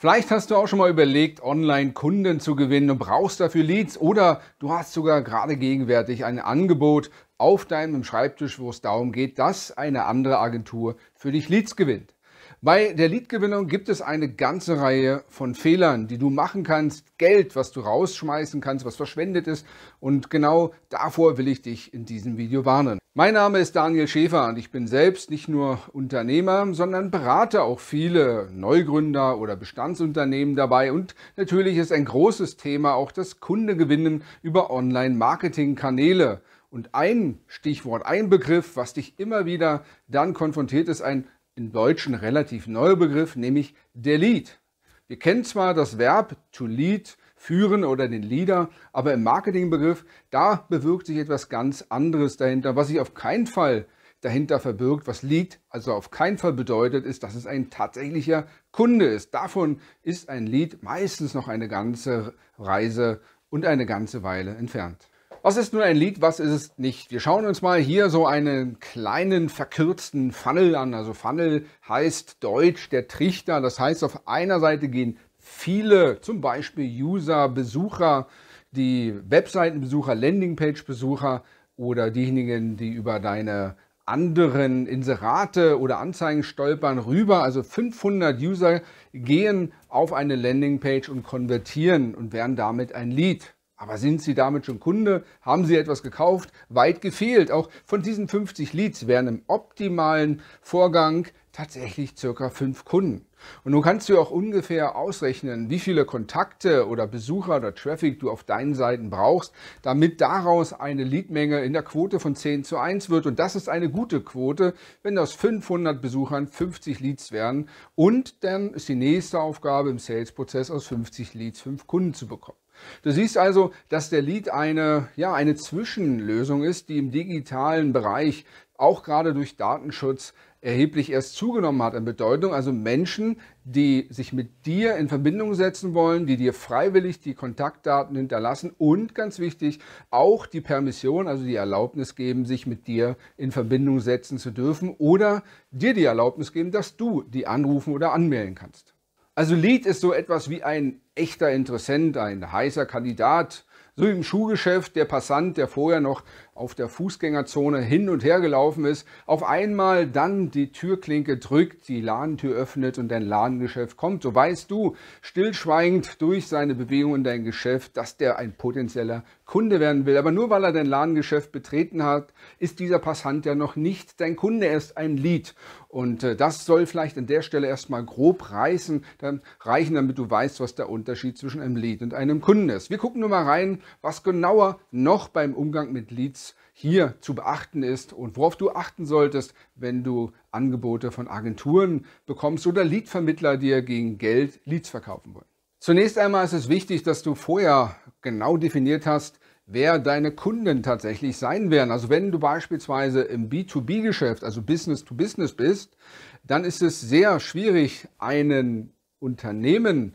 Vielleicht hast du auch schon mal überlegt, online Kunden zu gewinnen und brauchst dafür Leads oder du hast sogar gerade gegenwärtig ein Angebot auf deinem Schreibtisch, wo es darum geht, dass eine andere Agentur für dich Leads gewinnt. Bei der Leadgewinnung gibt es eine ganze Reihe von Fehlern, die du machen kannst, Geld, was du rausschmeißen kannst, was verschwendet ist. Und genau davor will ich dich in diesem Video warnen. Mein Name ist Daniel Schäfer und ich bin selbst nicht nur Unternehmer, sondern berate auch viele Neugründer oder Bestandsunternehmen dabei. Und natürlich ist ein großes Thema auch das Kundegewinnen über Online-Marketing-Kanäle. Und ein Stichwort, ein Begriff, was dich immer wieder dann konfrontiert, ist ein im Deutschen relativ neuer Begriff, nämlich der Lead. Wir kennen zwar das Verb to lead, führen oder den Leader, aber im Marketingbegriff, da bewirkt sich etwas ganz anderes dahinter, was sich auf keinen Fall dahinter verbirgt, was Lead also auf keinen Fall bedeutet, ist, dass es ein tatsächlicher Kunde ist. Davon ist ein Lead meistens noch eine ganze Reise und eine ganze Weile entfernt. Was ist nun ein Lied, was ist es nicht? Wir schauen uns mal hier so einen kleinen verkürzten Funnel an. Also Funnel heißt deutsch der Trichter. Das heißt, auf einer Seite gehen viele, zum Beispiel User, Besucher, die Webseitenbesucher, Landingpage-Besucher oder diejenigen, die über deine anderen Inserate oder Anzeigen stolpern rüber. Also 500 User gehen auf eine Landingpage und konvertieren und werden damit ein Lead. Aber sind Sie damit schon Kunde? Haben Sie etwas gekauft? Weit gefehlt. Auch von diesen 50 Leads wären im optimalen Vorgang tatsächlich circa fünf Kunden. Und nun kannst du auch ungefähr ausrechnen, wie viele Kontakte oder Besucher oder Traffic du auf deinen Seiten brauchst, damit daraus eine Leadmenge in der Quote von 10 zu 1 wird. Und das ist eine gute Quote, wenn aus 500 Besuchern 50 Leads werden. Und dann ist die nächste Aufgabe im Sales-Prozess aus 50 Leads 5 Kunden zu bekommen. Du siehst also, dass der Lead eine, ja, eine Zwischenlösung ist, die im digitalen Bereich auch gerade durch Datenschutz erheblich erst zugenommen hat an Bedeutung. Also Menschen, die sich mit dir in Verbindung setzen wollen, die dir freiwillig die Kontaktdaten hinterlassen und ganz wichtig auch die Permission, also die Erlaubnis geben, sich mit dir in Verbindung setzen zu dürfen oder dir die Erlaubnis geben, dass du die anrufen oder anmelden kannst. Also Lied ist so etwas wie ein echter Interessent, ein heißer Kandidat, so im Schuhgeschäft der Passant, der vorher noch auf der Fußgängerzone hin und her gelaufen ist, auf einmal dann die Türklinke drückt, die Ladentür öffnet und dein Ladengeschäft kommt, so weißt du stillschweigend durch seine Bewegungen dein Geschäft, dass der ein potenzieller Kunde werden will. Aber nur weil er dein Ladengeschäft betreten hat, ist dieser Passant ja noch nicht dein Kunde, er ist ein Lied. Und äh, das soll vielleicht an der Stelle erstmal grob reißen, dann reichen, damit du weißt, was der Unterschied zwischen einem Lied und einem Kunden ist. Wir gucken nur mal rein, was genauer noch beim Umgang mit Leads hier zu beachten ist und worauf du achten solltest, wenn du Angebote von Agenturen bekommst oder Leadvermittler dir gegen Geld Leads verkaufen wollen. Zunächst einmal ist es wichtig, dass du vorher genau definiert hast, wer deine Kunden tatsächlich sein werden. Also wenn du beispielsweise im B2B-Geschäft, also Business to Business bist, dann ist es sehr schwierig, einen Unternehmen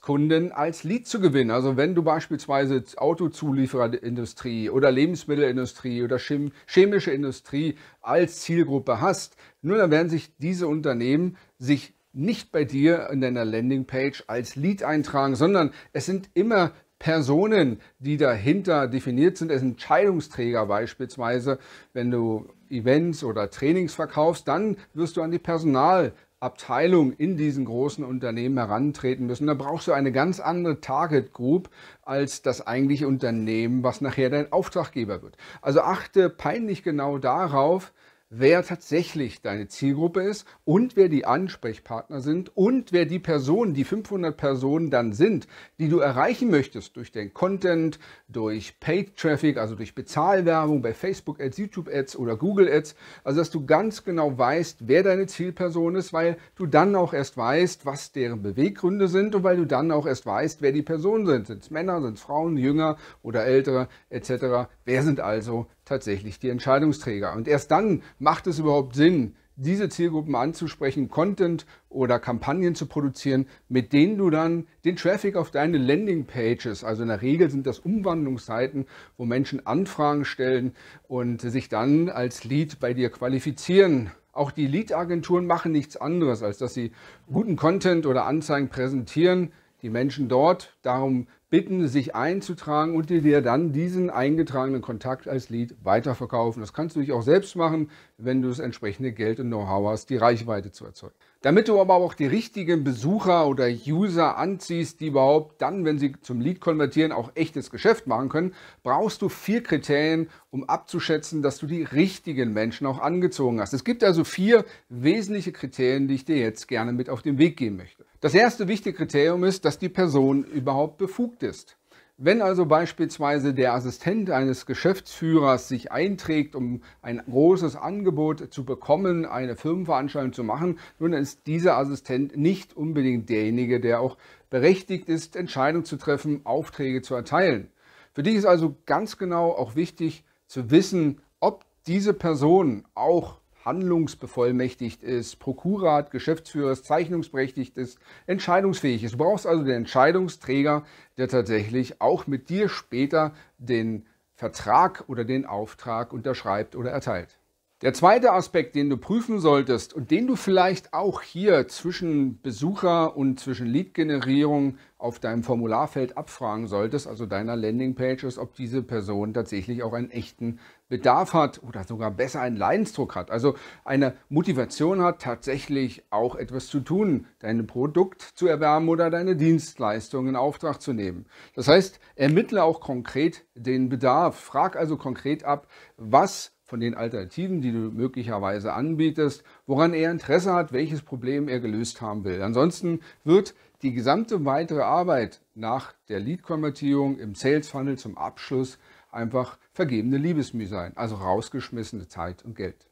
Kunden als Lead zu gewinnen. Also wenn du beispielsweise Autozuliefererindustrie oder Lebensmittelindustrie oder chemische Industrie als Zielgruppe hast, nur dann werden sich diese Unternehmen sich nicht bei dir in deiner Landingpage als Lead eintragen, sondern es sind immer Personen, die dahinter definiert sind, als Entscheidungsträger beispielsweise. Wenn du Events oder Trainings verkaufst, dann wirst du an die Personal Abteilung in diesen großen Unternehmen herantreten müssen. Da brauchst du eine ganz andere Target Group als das eigentliche Unternehmen, was nachher dein Auftraggeber wird. Also achte peinlich genau darauf, wer tatsächlich deine Zielgruppe ist und wer die Ansprechpartner sind und wer die Personen, die 500 Personen dann sind, die du erreichen möchtest durch den Content, durch Paid Traffic, also durch Bezahlwerbung bei Facebook Ads, YouTube Ads oder Google Ads. Also, dass du ganz genau weißt, wer deine Zielperson ist, weil du dann auch erst weißt, was deren Beweggründe sind und weil du dann auch erst weißt, wer die Personen sind. Sind es Männer, sind es Frauen, Jünger oder Ältere etc. Wer sind also tatsächlich die Entscheidungsträger? Und erst dann macht es überhaupt Sinn, diese Zielgruppen anzusprechen, Content oder Kampagnen zu produzieren, mit denen du dann den Traffic auf deine Landingpages, also in der Regel sind das Umwandlungsseiten, wo Menschen Anfragen stellen und sich dann als Lead bei dir qualifizieren. Auch die Lead-Agenturen machen nichts anderes, als dass sie guten Content oder Anzeigen präsentieren, die Menschen dort darum bitten, sich einzutragen und dir dann diesen eingetragenen Kontakt als Lead weiterverkaufen. Das kannst du dich auch selbst machen, wenn du das entsprechende Geld und Know-how hast, die Reichweite zu erzeugen. Damit du aber auch die richtigen Besucher oder User anziehst, die überhaupt dann, wenn sie zum Lead konvertieren, auch echtes Geschäft machen können, brauchst du vier Kriterien, um abzuschätzen, dass du die richtigen Menschen auch angezogen hast. Es gibt also vier wesentliche Kriterien, die ich dir jetzt gerne mit auf den Weg geben möchte. Das erste wichtige Kriterium ist, dass die Person überhaupt befugt verfügt ist. Wenn also beispielsweise der Assistent eines Geschäftsführers sich einträgt, um ein großes Angebot zu bekommen, eine Firmenveranstaltung zu machen, nun ist dieser Assistent nicht unbedingt derjenige, der auch berechtigt ist, Entscheidungen zu treffen, Aufträge zu erteilen. Für dich ist also ganz genau auch wichtig zu wissen, ob diese Person auch handlungsbevollmächtigt ist, Prokurat, Geschäftsführer zeichnungsberechtigt ist, entscheidungsfähig ist. Du brauchst also den Entscheidungsträger, der tatsächlich auch mit dir später den Vertrag oder den Auftrag unterschreibt oder erteilt. Der zweite Aspekt, den du prüfen solltest und den du vielleicht auch hier zwischen Besucher und zwischen Lead-Generierung auf deinem Formularfeld abfragen solltest, also deiner Landingpage, ist, ob diese Person tatsächlich auch einen echten Bedarf hat oder sogar besser einen Leidensdruck hat. Also eine Motivation hat, tatsächlich auch etwas zu tun, dein Produkt zu erwerben oder deine Dienstleistung in Auftrag zu nehmen. Das heißt, ermittle auch konkret den Bedarf. Frag also konkret ab, was von den Alternativen, die du möglicherweise anbietest, woran er Interesse hat, welches Problem er gelöst haben will. Ansonsten wird die gesamte weitere Arbeit nach der Lead-Konvertierung im Sales Funnel zum Abschluss einfach vergebene Liebesmüh sein, also rausgeschmissene Zeit und Geld.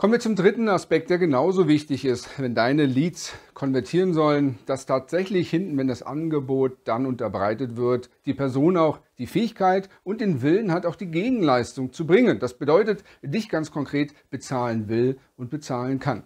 Kommen wir zum dritten Aspekt, der genauso wichtig ist, wenn deine Leads konvertieren sollen, dass tatsächlich hinten, wenn das Angebot dann unterbreitet wird, die Person auch die Fähigkeit und den Willen hat, auch die Gegenleistung zu bringen. Das bedeutet, dich ganz konkret bezahlen will und bezahlen kann.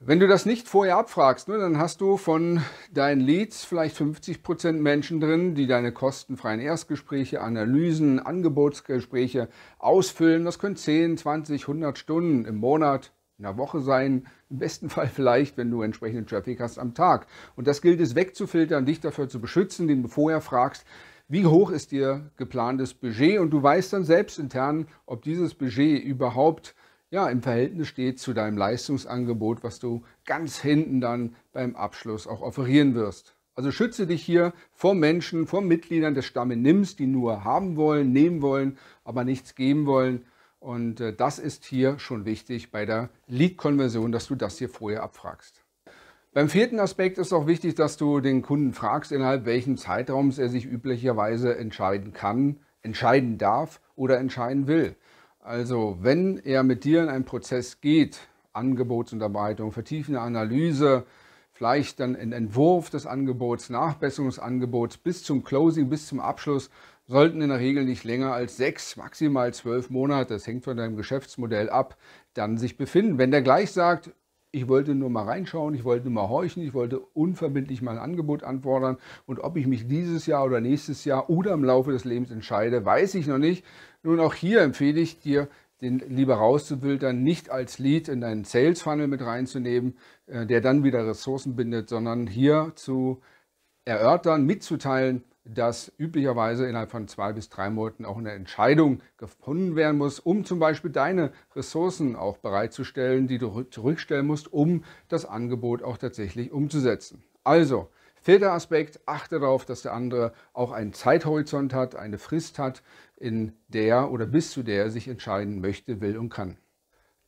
Wenn du das nicht vorher abfragst, ne, dann hast du von deinen Leads vielleicht 50% Prozent Menschen drin, die deine kostenfreien Erstgespräche, Analysen, Angebotsgespräche ausfüllen. Das können 10, 20, 100 Stunden im Monat, in der Woche sein, im besten Fall vielleicht, wenn du entsprechenden Traffic hast am Tag. Und das gilt es wegzufiltern, dich dafür zu beschützen, den du vorher fragst, wie hoch ist dir geplantes Budget und du weißt dann selbst intern, ob dieses Budget überhaupt ja, im Verhältnis steht zu deinem Leistungsangebot, was du ganz hinten dann beim Abschluss auch offerieren wirst. Also schütze dich hier vor Menschen, vor Mitgliedern des Stammes Nims, die nur haben wollen, nehmen wollen, aber nichts geben wollen. Und äh, das ist hier schon wichtig bei der Lead-Konversion, dass du das hier vorher abfragst. Beim vierten Aspekt ist auch wichtig, dass du den Kunden fragst, innerhalb welchen Zeitraums er sich üblicherweise entscheiden kann, entscheiden darf oder entscheiden will. Also wenn er mit dir in einen Prozess geht, Angebotsunterbreitung, vertiefende Analyse, vielleicht dann ein Entwurf des Angebots, Nachbesserungsangebots bis zum Closing, bis zum Abschluss, sollten in der Regel nicht länger als sechs, maximal zwölf Monate, das hängt von deinem Geschäftsmodell ab, dann sich befinden. Wenn der gleich sagt, ich wollte nur mal reinschauen, ich wollte nur mal horchen, ich wollte unverbindlich mal ein Angebot anfordern und ob ich mich dieses Jahr oder nächstes Jahr oder im Laufe des Lebens entscheide, weiß ich noch nicht. Nun, auch hier empfehle ich dir, den lieber rauszufiltern, nicht als Lead in deinen Sales Funnel mit reinzunehmen, äh, der dann wieder Ressourcen bindet, sondern hier zu erörtern, mitzuteilen, dass üblicherweise innerhalb von zwei bis drei Monaten auch eine Entscheidung gefunden werden muss, um zum Beispiel deine Ressourcen auch bereitzustellen, die du zurückstellen musst, um das Angebot auch tatsächlich umzusetzen. Also, Vierter Aspekt, achte darauf, dass der andere auch einen Zeithorizont hat, eine Frist hat, in der oder bis zu der er sich entscheiden möchte, will und kann.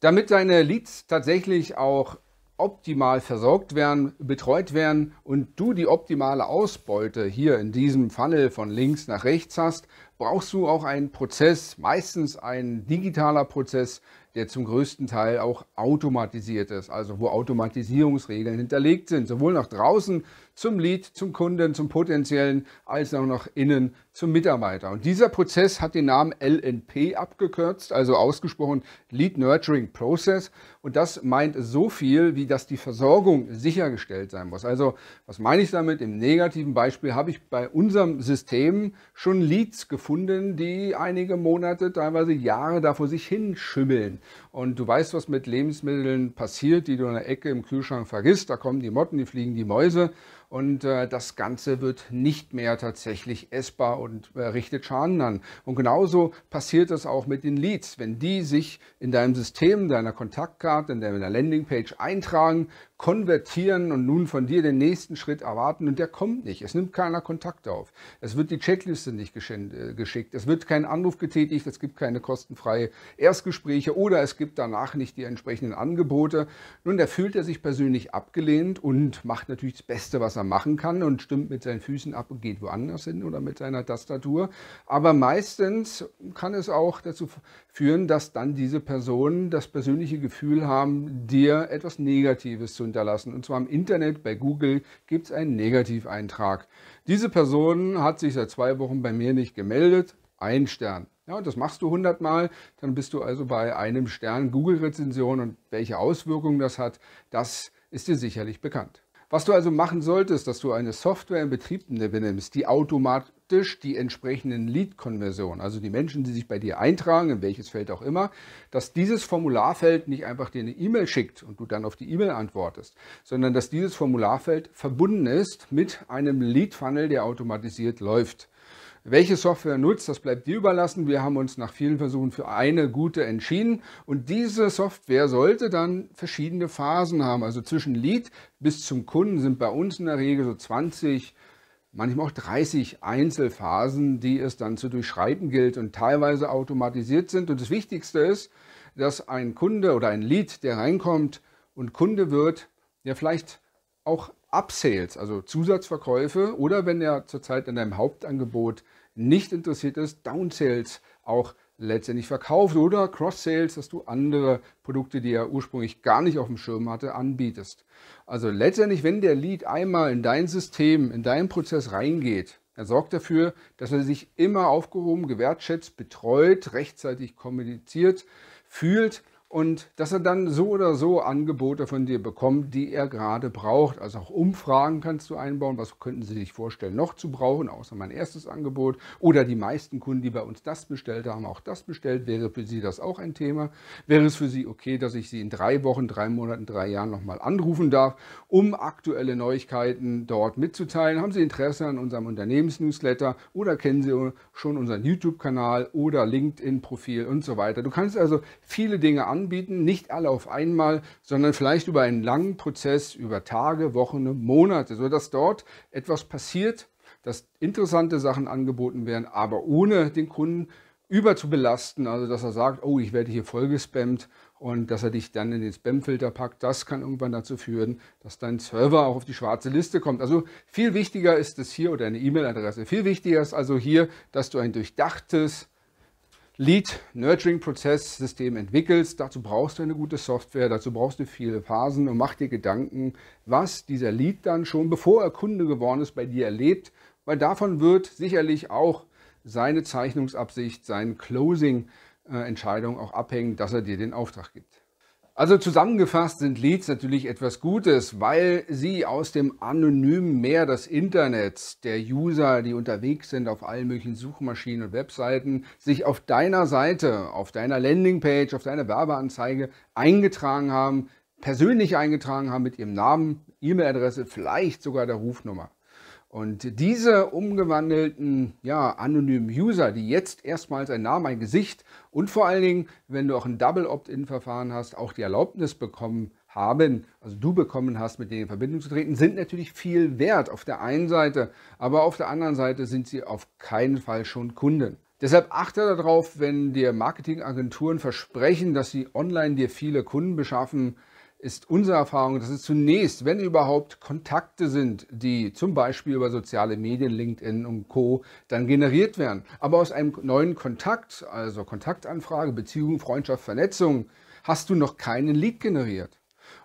Damit deine Leads tatsächlich auch optimal versorgt werden, betreut werden und du die optimale Ausbeute hier in diesem Funnel von links nach rechts hast, brauchst du auch einen Prozess, meistens ein digitaler Prozess, der zum größten Teil auch automatisiert ist, also wo Automatisierungsregeln hinterlegt sind, sowohl nach draußen zum Lead, zum Kunden, zum potenziellen, als auch nach innen zum Mitarbeiter. Und dieser Prozess hat den Namen LNP abgekürzt, also ausgesprochen Lead Nurturing Process. Und das meint so viel, wie dass die Versorgung sichergestellt sein muss. Also was meine ich damit? Im negativen Beispiel habe ich bei unserem System schon Leads gefunden, die einige Monate, teilweise Jahre da vor sich hinschimmeln. Und du weißt, was mit Lebensmitteln passiert, die du in der Ecke im Kühlschrank vergisst. Da kommen die Motten, die fliegen die Mäuse und äh, das Ganze wird nicht mehr tatsächlich essbar und äh, richtet Schaden an. Und genauso passiert das auch mit den Leads. Wenn die sich in deinem System, deiner Kontaktkarte, in deiner Landingpage eintragen, konvertieren und nun von dir den nächsten Schritt erwarten und der kommt nicht. Es nimmt keiner Kontakt auf. Es wird die Checkliste nicht äh, geschickt. Es wird kein Anruf getätigt. Es gibt keine kostenfreie Erstgespräche oder es gibt danach nicht die entsprechenden Angebote. Nun, da fühlt er sich persönlich abgelehnt und macht natürlich das Beste, was er er machen kann und stimmt mit seinen Füßen ab und geht woanders hin oder mit seiner Tastatur. Aber meistens kann es auch dazu führen, dass dann diese Personen das persönliche Gefühl haben, dir etwas Negatives zu hinterlassen. Und zwar im Internet, bei Google gibt es einen Negativeintrag. Diese Person hat sich seit zwei Wochen bei mir nicht gemeldet. Ein Stern. Ja, und das machst du 100 Mal, dann bist du also bei einem Stern Google-Rezension und welche Auswirkungen das hat, das ist dir sicherlich bekannt. Was du also machen solltest, dass du eine Software in Betrieb nimmst, die automatisch die entsprechenden Lead-Konversionen, also die Menschen, die sich bei dir eintragen, in welches Feld auch immer, dass dieses Formularfeld nicht einfach dir eine E-Mail schickt und du dann auf die E-Mail antwortest, sondern dass dieses Formularfeld verbunden ist mit einem Lead-Funnel, der automatisiert läuft. Welche Software nutzt, das bleibt dir überlassen. Wir haben uns nach vielen Versuchen für eine gute entschieden. Und diese Software sollte dann verschiedene Phasen haben. Also zwischen Lead bis zum Kunden sind bei uns in der Regel so 20, manchmal auch 30 Einzelphasen, die es dann zu durchschreiten gilt und teilweise automatisiert sind. Und das Wichtigste ist, dass ein Kunde oder ein Lead, der reinkommt und Kunde wird, der vielleicht auch Upsales, also Zusatzverkäufe oder wenn er zurzeit in deinem Hauptangebot nicht interessiert ist, Downsales auch letztendlich verkauft oder Cross-Sales, dass du andere Produkte, die er ursprünglich gar nicht auf dem Schirm hatte, anbietest. Also letztendlich, wenn der Lead einmal in dein System, in deinen Prozess reingeht, er sorgt dafür, dass er sich immer aufgehoben, gewertschätzt, betreut, rechtzeitig kommuniziert, fühlt, und dass er dann so oder so Angebote von dir bekommt, die er gerade braucht. Also auch Umfragen kannst du einbauen. Was könnten sie sich vorstellen, noch zu brauchen, außer mein erstes Angebot? Oder die meisten Kunden, die bei uns das bestellt haben, auch das bestellt. Wäre für sie das auch ein Thema? Wäre es für sie okay, dass ich sie in drei Wochen, drei Monaten, drei Jahren nochmal anrufen darf, um aktuelle Neuigkeiten dort mitzuteilen? Haben sie Interesse an unserem Unternehmensnewsletter oder kennen sie schon unseren YouTube-Kanal oder LinkedIn-Profil und so weiter? Du kannst also viele Dinge anbieten anbieten, nicht alle auf einmal, sondern vielleicht über einen langen Prozess, über Tage, Wochen, Monate, sodass dort etwas passiert, dass interessante Sachen angeboten werden, aber ohne den Kunden überzubelasten, also dass er sagt, oh, ich werde hier vollgespammt und dass er dich dann in den Spamfilter packt, das kann irgendwann dazu führen, dass dein Server auch auf die schwarze Liste kommt. Also viel wichtiger ist es hier oder eine E-Mail-Adresse. Viel wichtiger ist also hier, dass du ein durchdachtes Lead Nurturing Prozess System entwickelst, dazu brauchst du eine gute Software, dazu brauchst du viele Phasen und mach dir Gedanken, was dieser Lead dann schon, bevor er Kunde geworden ist, bei dir erlebt, weil davon wird sicherlich auch seine Zeichnungsabsicht, seine Closing-Entscheidung äh, auch abhängen, dass er dir den Auftrag gibt. Also zusammengefasst sind Leads natürlich etwas Gutes, weil sie aus dem anonymen Meer des Internets, der User, die unterwegs sind auf allen möglichen Suchmaschinen und Webseiten, sich auf deiner Seite, auf deiner Landingpage, auf deiner Werbeanzeige eingetragen haben, persönlich eingetragen haben mit ihrem Namen, E-Mail-Adresse, vielleicht sogar der Rufnummer. Und diese umgewandelten ja, anonymen User, die jetzt erstmals ein Name, ein Gesicht und vor allen Dingen, wenn du auch ein Double Opt-in-Verfahren hast, auch die Erlaubnis bekommen haben, also du bekommen hast, mit denen in Verbindung zu treten, sind natürlich viel wert auf der einen Seite, aber auf der anderen Seite sind sie auf keinen Fall schon Kunden. Deshalb achte darauf, wenn dir Marketingagenturen versprechen, dass sie online dir viele Kunden beschaffen, ist unsere Erfahrung, dass es zunächst, wenn überhaupt, Kontakte sind, die zum Beispiel über soziale Medien, LinkedIn und Co. dann generiert werden. Aber aus einem neuen Kontakt, also Kontaktanfrage, Beziehung, Freundschaft, Vernetzung, hast du noch keinen Lead generiert.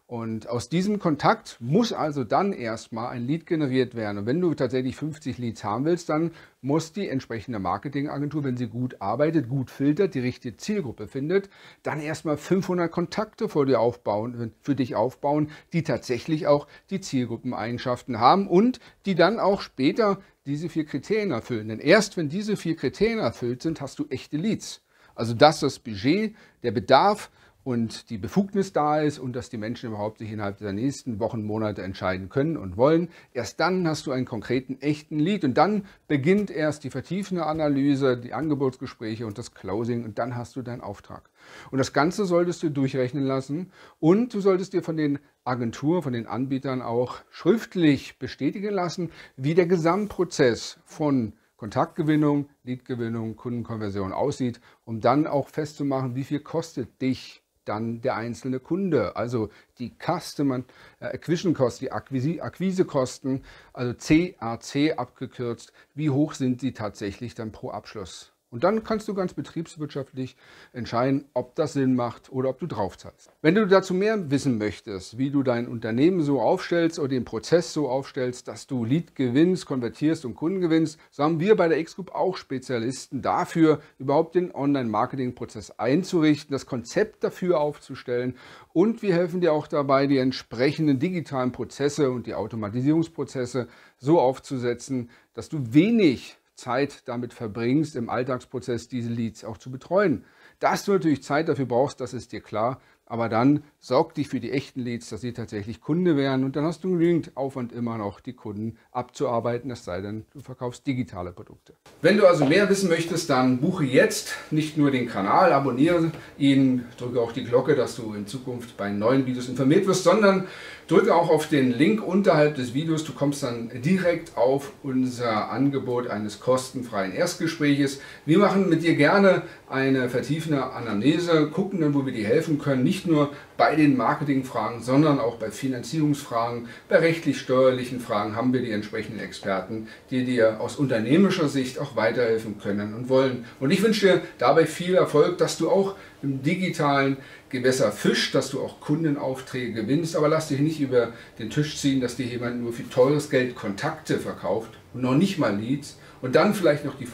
Und aus diesem Kontakt muss also dann erstmal ein Lead generiert werden. Und wenn du tatsächlich 50 Leads haben willst, dann muss die entsprechende Marketingagentur, wenn sie gut arbeitet, gut filtert, die richtige Zielgruppe findet, dann erstmal 500 Kontakte für, dir aufbauen, für dich aufbauen, die tatsächlich auch die Zielgruppeneigenschaften haben und die dann auch später diese vier Kriterien erfüllen. Denn erst wenn diese vier Kriterien erfüllt sind, hast du echte Leads. Also das ist das Budget, der Bedarf, und die Befugnis da ist und dass die Menschen überhaupt sich innerhalb der nächsten Wochen, Monate entscheiden können und wollen. Erst dann hast du einen konkreten, echten Lied und dann beginnt erst die vertiefende Analyse, die Angebotsgespräche und das Closing und dann hast du deinen Auftrag. Und das Ganze solltest du durchrechnen lassen und du solltest dir von den Agenturen, von den Anbietern auch schriftlich bestätigen lassen, wie der Gesamtprozess von Kontaktgewinnung, Leadgewinnung, Kundenkonversion aussieht, um dann auch festzumachen, wie viel kostet dich dann der einzelne Kunde. Also die Customer äh, Acquisition Cost, die Akquisekosten, also CAC abgekürzt, wie hoch sind die tatsächlich dann pro Abschluss? Und dann kannst du ganz betriebswirtschaftlich entscheiden, ob das Sinn macht oder ob du draufzahlst. Wenn du dazu mehr wissen möchtest, wie du dein Unternehmen so aufstellst oder den Prozess so aufstellst, dass du Lead gewinnst, konvertierst und Kunden gewinnst, so haben wir bei der X-Group auch Spezialisten dafür, überhaupt den Online-Marketing-Prozess einzurichten, das Konzept dafür aufzustellen und wir helfen dir auch dabei, die entsprechenden digitalen Prozesse und die Automatisierungsprozesse so aufzusetzen, dass du wenig Zeit damit verbringst, im Alltagsprozess diese Leads auch zu betreuen. Dass du natürlich Zeit dafür brauchst, das ist dir klar aber dann sorg dich für die echten Leads, dass sie tatsächlich Kunde werden und dann hast du genügend Aufwand immer noch, die Kunden abzuarbeiten, das sei denn, du verkaufst digitale Produkte. Wenn du also mehr wissen möchtest, dann buche jetzt nicht nur den Kanal, abonniere ihn, drücke auch die Glocke, dass du in Zukunft bei neuen Videos informiert wirst, sondern drücke auch auf den Link unterhalb des Videos. Du kommst dann direkt auf unser Angebot eines kostenfreien Erstgespräches. Wir machen mit dir gerne eine vertiefende Anamnese, gucken dann, wo wir dir helfen können, nicht nicht nur bei den Marketingfragen, sondern auch bei Finanzierungsfragen, bei rechtlich-steuerlichen Fragen haben wir die entsprechenden Experten, die dir aus unternehmischer Sicht auch weiterhelfen können und wollen. Und ich wünsche dir dabei viel Erfolg, dass du auch im digitalen Gewässer fischst, dass du auch Kundenaufträge gewinnst, aber lass dich nicht über den Tisch ziehen, dass dir jemand nur für teures Geld Kontakte verkauft und noch nicht mal Leads und dann vielleicht noch die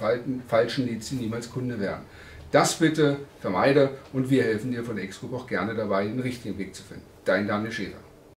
falschen Leads, die niemals Kunde werden. Das bitte vermeide und wir helfen dir von X-Group auch gerne dabei, den richtigen Weg zu finden. Dein Daniel Schäfer.